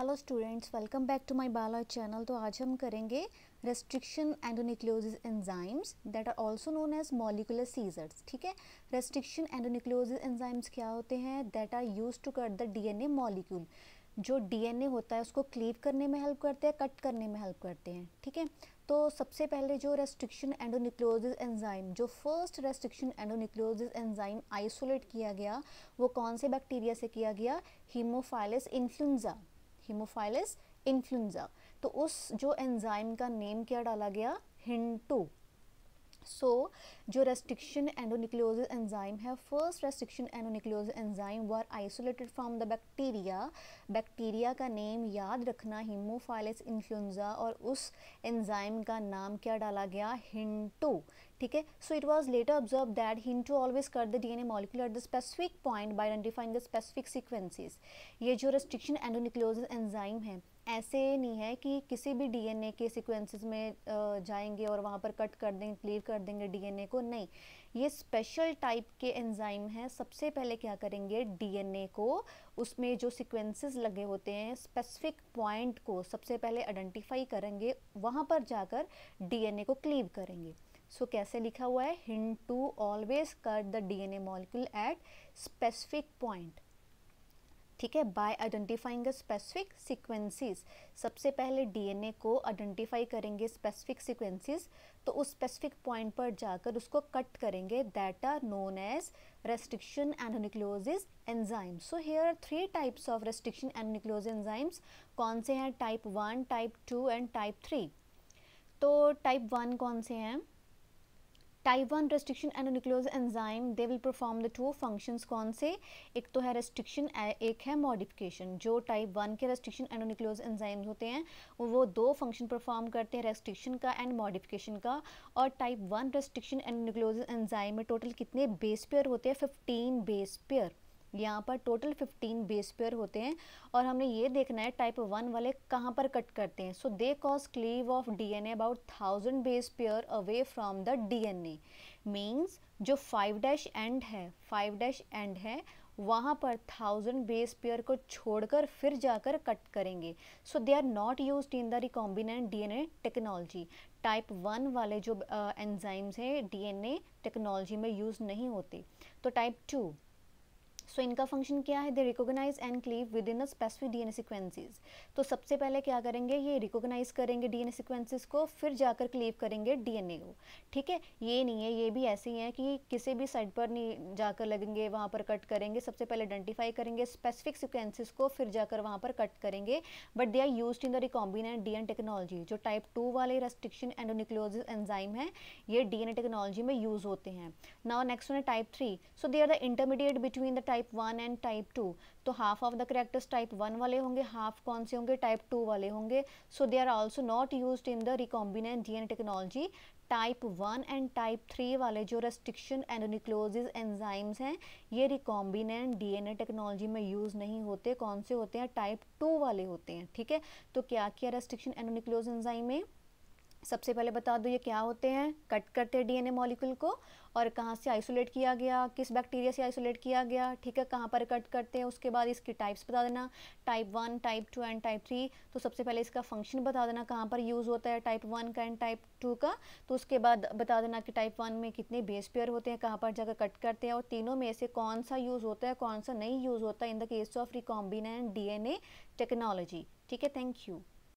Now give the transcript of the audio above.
hello students welcome back to my Bala channel तो आज हम करेंगे restriction endonucleases enzymes that are also known as molecular scissors ठीक है रेस्ट्रिक्शन एंडोनिक्लियोसिस एंजाइम्स क्या होते हैं that are use to cut the DNA molecule जो डीएनए होता है उसको क्लीव करने में हेल्प करते हैं कट करने में हेल्प करते हैं ठीक है तो सबसे पहले जो रेस्ट्रिक्शन एंडोनिक्लोजिस एंजाइम जो first restriction endonucleases enzyme isolate किया गया वो कौन से बैक्टीरिया से किया गया हीमोफाइलिस इन्फ्लुंजा हीमोफाइलिस इन्फ्लुंजा तो उस जो एंजाइम का नेम क्या डाला गया हिंटू सो so, जो रेस्ट्रिक्शन एंडोनिक्लियोज एंजाइम है first restriction endonuclease enzyme were isolated from the bacteria bacteria का नेम याद रखना हीमोफाइलिस इन्फ्लुंजा और उस एंजाइम का नाम क्या डाला गया हिंटू ठीक है so it was later observe that to always cut the D A molecule at the specific point by identifying the specific sequences ये जो रेस्ट्रिक्शन एंडोनिक्लोज एंजाइम है ऐसे नहीं है कि किसी भी डीएनए के सीक्वेंसेस में जाएंगे और वहाँ पर कट कर देंगे क्लीव कर देंगे डीएनए को नहीं ये स्पेशल टाइप के एंजाइम हैं सबसे पहले क्या करेंगे डीएनए को उसमें जो सीक्वेंसेस लगे होते हैं स्पेसिफिक पॉइंट को सबसे पहले आइडेंटिफाई करेंगे वहाँ पर जाकर डीएनए को क्लीव करेंगे सो so, कैसे लिखा हुआ है hint to always cut the DNA molecule at specific point ठीक है बाय आइडेंटिफाइंग स्पेसिफिक सीक्वेंसेस सबसे पहले डीएनए को आइडेंटिफाई करेंगे स्पेसिफिक सीक्वेंसेस तो उस स्पेसिफिक पॉइंट पर जाकर उसको कट करेंगे that are known as restriction endonucleases enzymes so here three types of restriction restriction endonuclease enzymes कौन से हैं type one type two and type three तो टाइप वन कौन से हैं type one restriction endonuclease enzyme they will perform the two functions कौन से एक तो है रेस्ट्रिक्शन एक है मॉडिफिकेशन जो टाइप वन के रेस्ट्रिक्शन एनोनिक्लोज एंजाइम्स होते हैं वो दो फंक्शन परफॉर्म करते हैं रेस्ट्रिक्शन का एंड मॉडिफिकेशन का और type one restriction endonuclease enzyme में टोटल कितने बेस पेयर होते हैं फिफ्टीन बेस पेयर यहाँ पर टोटल 15 बेस पेयर होते हैं और हमने ये देखना है टाइप वन वाले कहाँ पर कट करते हैं so they cause cleave of DNA about thousand base pair away from the DNA means जो फाइव डैश एंड है फाइव डैश एंड है वहाँ पर थाउजेंड बेस पेयर को छोड़कर फिर जाकर कट करेंगे so they are not use in the recombinant A technology type one वाले जो एंजाइम्स uh, हैं ए टेक्नोलॉजी में यूज़ नहीं होते तो टाइप टू सो so, इनका फंक्शन क्या है they recognise and cleave within a specific DNA sequences तो सबसे पहले क्या करेंगे ये रिकोगनाइज करेंगे डीएनए सीक्वेंसेस को फिर जाकर क्लीव करेंगे डीएनए को ठीक है ये नहीं है ये भी ऐसे ही है कि किसी भी साइड पर नहीं जाकर लगेंगे वहाँ पर कट करेंगे सबसे पहले आइडेंटिफाई करेंगे स्पेसिफिक सिक्वेंसिस को फिर जाकर वहाँ पर कट करेंगे but they are use in the D N technology जो टाइप टू वाले रेस्ट्रिक्शन एंडोनिक्लोजिस एनजाइम है ये ए टेक्नोलॉजी में यूज़ होते हैं now next one type three so they are the intermediate between the type type one and type two तो half of the characters type one वाले होंगे half कौन से होंगे टाइप टू वाले होंगे so they are also not use in the recombinant G technology type one and type three वाले जो रेस्ट्रिक्शन एंड निक्लोजिस एंजाइम्स हैं ये रिकॉम्बिनेंट डीएनए टेक्नोलॉजी में यूज़ नहीं होते कौन से होते हैं टाइप टू वाले होते हैं ठीक है तो क्या किया रेस्ट्रिक्शन एंड निक्लोज एंजाइम में सबसे पहले बता दो ये क्या होते हैं कट करते हैं डीएनए मॉलिक्यूल को और कहाँ से आइसोलेट किया गया किस बैक्टीरिया से आइसोलेट किया गया ठीक है कहाँ पर कट करते हैं उसके बाद इसकी टाइप्स बता देना type one type two and type three तो सबसे पहले इसका फंक्शन बता देना कहाँ पर यूज़ होता है टाइप वन का एंड टाइप टू का तो उसके बाद बता देना कि टाइप वन में कितने बेस पेयर होते हैं कहाँ पर जाकर कट करते हैं और तीनों में से कौन सा यूज़ होता है कौन सा नहीं यूज़ होता है in the case of recombinant D technology ठीक है थैंक यू